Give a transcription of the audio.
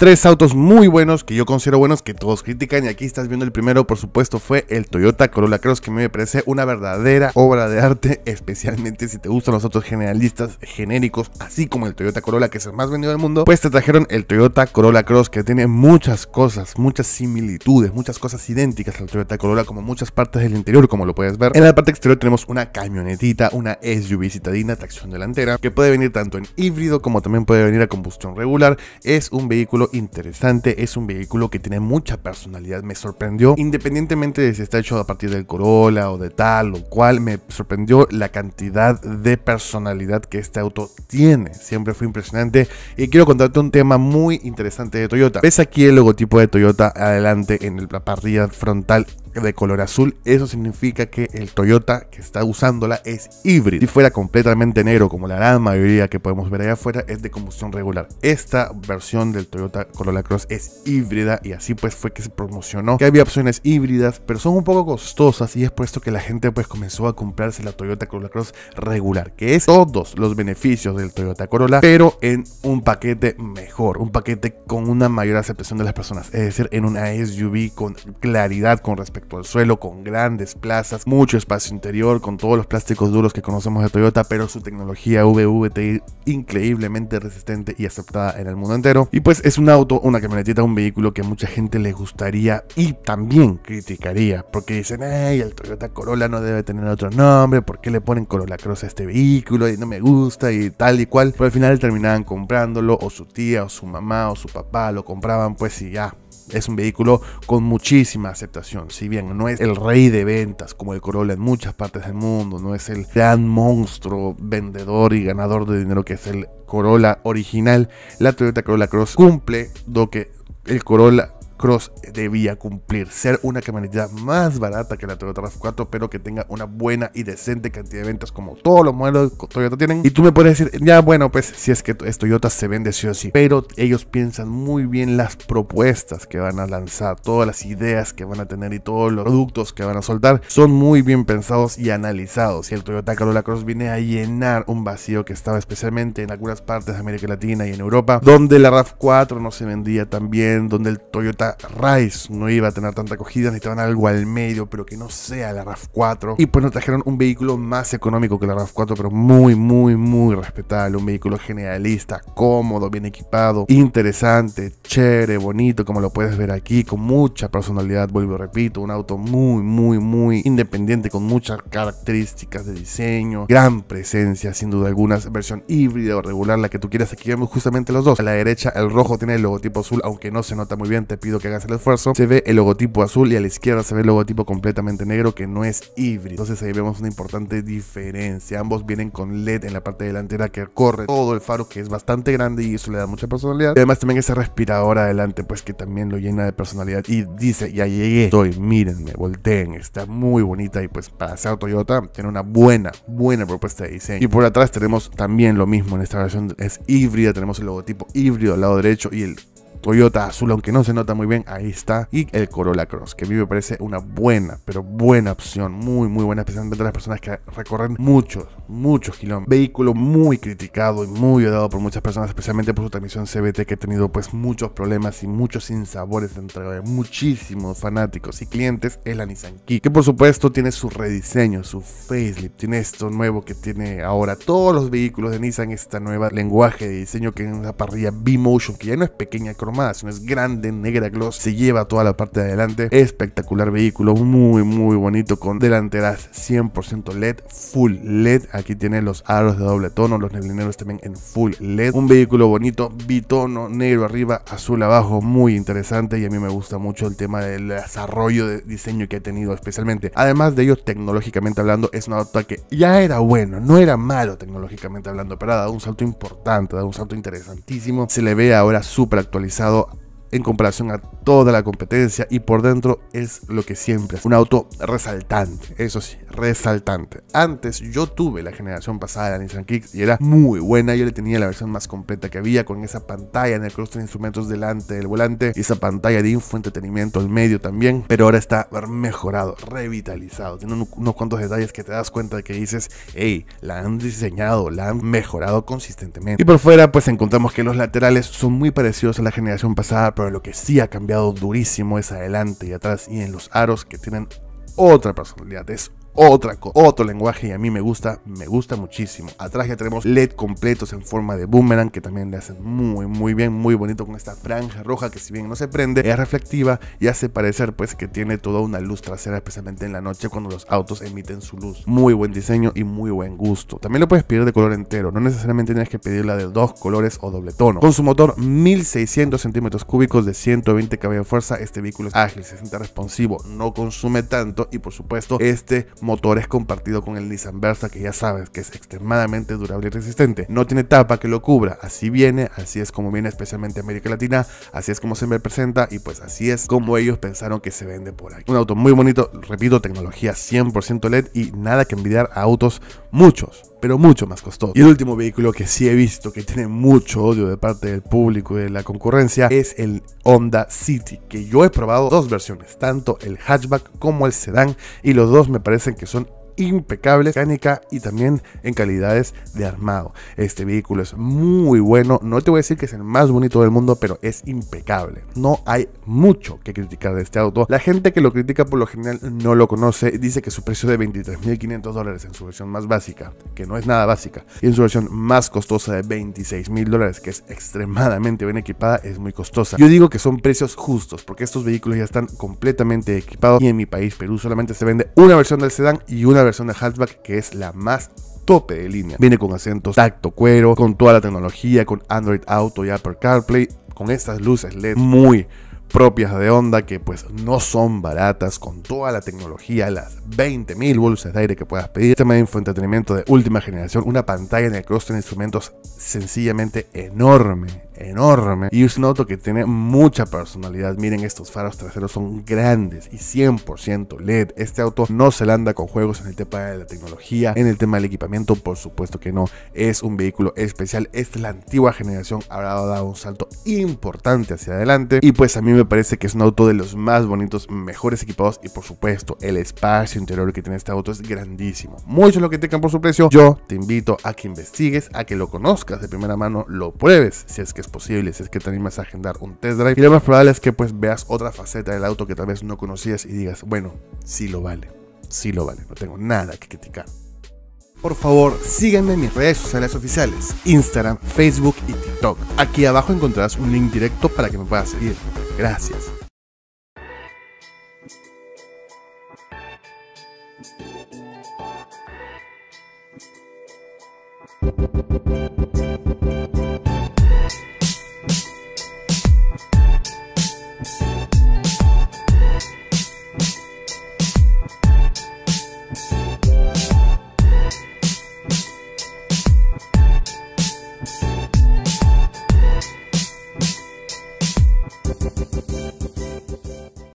Tres autos muy buenos, que yo considero buenos, que todos critican. Y aquí estás viendo el primero, por supuesto, fue el Toyota Corolla Cross, que me parece una verdadera obra de arte, especialmente si te gustan los autos generalistas genéricos, así como el Toyota Corolla, que es el más vendido del mundo. Pues te trajeron el Toyota Corolla Cross, que tiene muchas cosas, muchas similitudes, muchas cosas idénticas al Toyota Corolla, como muchas partes del interior, como lo puedes ver. En la parte exterior tenemos una camionetita, una SUV citadina, tracción delantera, que puede venir tanto en híbrido como también puede venir a combustión regular. Es un vehículo interesante, es un vehículo que tiene mucha personalidad, me sorprendió, independientemente de si está hecho a partir del Corolla o de tal o cual, me sorprendió la cantidad de personalidad que este auto tiene, siempre fue impresionante y quiero contarte un tema muy interesante de Toyota. Ves aquí el logotipo de Toyota adelante en la parrilla frontal de color azul, eso significa que el Toyota que está usándola es híbrido. Si fuera completamente negro, como la gran mayoría que podemos ver allá afuera, es de combustión regular. Esta versión del Toyota Corolla Cross es híbrida y así pues fue que se promocionó que había opciones híbridas, pero son un poco costosas y es por esto que la gente pues comenzó a comprarse la Toyota Corolla Cross regular, que es todos los beneficios del Toyota Corolla, pero en un paquete mejor, un paquete con una mayor aceptación de las personas, es decir, en una SUV con claridad con respecto por al suelo, con grandes plazas, mucho espacio interior, con todos los plásticos duros que conocemos de Toyota, pero su tecnología VVTI increíblemente resistente y aceptada en el mundo entero. Y pues es un auto, una camionetita, un vehículo que mucha gente le gustaría y también criticaría, porque dicen, ay, el Toyota Corolla no debe tener otro nombre, ¿por qué le ponen Corolla Cross a este vehículo? Y no me gusta y tal y cual. Pero al final terminaban comprándolo, o su tía, o su mamá, o su papá lo compraban, pues y ya es un vehículo con muchísima aceptación. Si bien no es el rey de ventas como el Corolla en muchas partes del mundo, no es el gran monstruo vendedor y ganador de dinero que es el Corolla original, la Toyota Corolla Cross cumple lo que el Corolla Cross debía cumplir, ser una camioneta más barata que la Toyota RAV4, pero que tenga una buena y decente cantidad de ventas como todos los modelos que Toyota tienen. Y tú me puedes decir, ya bueno, pues si es que Toyota se vende sí o sí, pero ellos piensan muy bien las propuestas que van a lanzar, todas las ideas que van a tener y todos los productos que van a soltar son muy bien pensados y analizados. Y el Toyota Corolla Cross viene a llenar un vacío que estaba especialmente en algunas partes de América Latina y en Europa, donde la RAV4 no se vendía tan bien, donde el Toyota Rice no iba a tener tanta acogida, necesitaban algo al medio, pero que no sea la RAV4. Y pues nos trajeron un vehículo más económico que la RAV4, pero muy, muy, muy respetable. Un vehículo generalista, cómodo, bien equipado, interesante, chévere, bonito, como lo puedes ver aquí, con mucha personalidad, vuelvo y repito, un auto muy, muy, muy independiente, con muchas características de diseño, gran presencia, sin duda alguna, versión híbrida o regular, la que tú quieras. Aquí vemos justamente los dos. A la derecha el rojo tiene el logotipo azul, aunque no se nota muy bien, te pido que hagas el esfuerzo, se ve el logotipo azul y a la izquierda se ve el logotipo completamente negro que no es híbrido. Entonces ahí vemos una importante diferencia. Ambos vienen con LED en la parte delantera que corre todo el faro que es bastante grande y eso le da mucha personalidad. además también ese respirador adelante pues que también lo llena de personalidad y dice ya llegué, estoy, mírenme, volteen, está muy bonita y pues para ser Toyota tiene una buena, buena propuesta de diseño. Y por atrás tenemos también lo mismo en esta versión, es híbrida, tenemos el logotipo híbrido al lado derecho y el Toyota azul, aunque no se nota muy bien, ahí está. Y el Corolla Cross, que a mí me parece una buena, pero buena opción, muy, muy buena, especialmente Para las personas que recorren muchos, muchos kilómetros. Vehículo muy criticado y muy odiado por muchas personas, especialmente por su transmisión CBT, que ha tenido pues muchos problemas y muchos sinsabores entre muchísimos fanáticos y clientes, es la Nissan KICK que por supuesto tiene su rediseño, su facelift, tiene esto nuevo que tiene ahora todos los vehículos de Nissan, esta nueva lenguaje de diseño que es la parrilla B-Motion, que ya no es pequeña, si no es grande, negra gloss, se lleva toda la parte de adelante. Espectacular vehículo, muy muy bonito con delanteras 100% LED, full LED. Aquí tiene los aros de doble tono, los neblineros también en full LED. Un vehículo bonito, bitono, negro arriba, azul abajo, muy interesante y a mí me gusta mucho el tema del desarrollo de diseño que ha tenido especialmente. Además de ello, tecnológicamente hablando, es una auto que ya era bueno, no era malo tecnológicamente hablando, pero ha dado un salto importante, ha dado un salto interesantísimo. Se le ve ahora súper actualizado realizado en comparación a toda la competencia y por dentro es lo que siempre es un auto resaltante, eso sí, resaltante. Antes yo tuve la generación pasada de la Nissan Kicks y era muy buena, yo le tenía la versión más completa que había con esa pantalla en el cluster de instrumentos delante del volante esa pantalla de infoentretenimiento al medio también, pero ahora está mejorado, revitalizado, tiene unos cuantos detalles que te das cuenta de que dices, hey, la han diseñado, la han mejorado consistentemente. Y por fuera pues encontramos que los laterales son muy parecidos a la generación pasada, pero lo que sí ha cambiado durísimo es adelante y atrás y en los aros que tienen otra personalidad. Es otra otro lenguaje y a mí me gusta, me gusta muchísimo. Atrás ya tenemos LED completos en forma de boomerang que también le hacen muy, muy bien, muy bonito con esta franja roja que si bien no se prende, es reflectiva y hace parecer pues que tiene toda una luz trasera, especialmente en la noche cuando los autos emiten su luz. Muy buen diseño y muy buen gusto. También lo puedes pedir de color entero, no necesariamente tienes que pedirla de dos colores o doble tono. Con su motor 1600 centímetros cúbicos de 120 caballos de fuerza, este vehículo es ágil, se siente responsivo, no consume tanto y por supuesto este motores compartido con el Nissan Versa, que ya sabes que es extremadamente durable y resistente. No tiene tapa que lo cubra, así viene, así es como viene especialmente América Latina, así es como se me presenta y pues así es como ellos pensaron que se vende por aquí. Un auto muy bonito, repito, tecnología 100% LED y nada que envidiar a autos muchos pero mucho más costoso. Y el último vehículo que sí he visto que tiene mucho odio de parte del público y de la concurrencia es el Honda City, que yo he probado dos versiones, tanto el hatchback como el sedán, y los dos me parecen que son impecable, mecánica y también en calidades de armado. Este vehículo es muy bueno, no te voy a decir que es el más bonito del mundo, pero es impecable. No hay mucho que criticar de este auto. La gente que lo critica por lo general no lo conoce, dice que su precio de 23.500 dólares en su versión más básica, que no es nada básica, y en su versión más costosa de 26.000 dólares, que es extremadamente bien equipada, es muy costosa. Yo digo que son precios justos, porque estos vehículos ya están completamente equipados y en mi país, Perú, solamente se vende una versión del sedán y una versión versión de hatchback que es la más tope de línea. Viene con asientos tacto cuero, con toda la tecnología, con Android Auto y Apple CarPlay, con estas luces LED muy propias de Honda que pues no son baratas con toda la tecnología, las 20.000 bolsas de aire que puedas pedir, sistema de infoentretenimiento de última generación, una pantalla en el cross de instrumentos sencillamente enorme, enorme y es un auto que tiene mucha personalidad. Miren, estos faros traseros son grandes y 100% LED. Este auto no se landa anda con juegos en el tema de la tecnología, en el tema del equipamiento, por supuesto que no. Es un vehículo especial. es la antigua generación, habrá dado un salto importante hacia adelante y pues a mí me parece que es un auto de los más bonitos, mejores equipados y por supuesto el espacio interior que tiene este auto es grandísimo. Mucho lo que tengan por su precio, yo te invito a que investigues, a que lo conozcas de primera mano, lo pruebes si es que es posibles, es que te animas a agendar un test drive y lo más probable es que pues veas otra faceta del auto que tal vez no conocías y digas, bueno, sí lo vale, sí lo vale, no tengo nada que criticar. Por favor, síganme en mis redes sociales oficiales, Instagram, Facebook y TikTok. Aquí abajo encontrarás un link directo para que me puedas seguir. Gracias.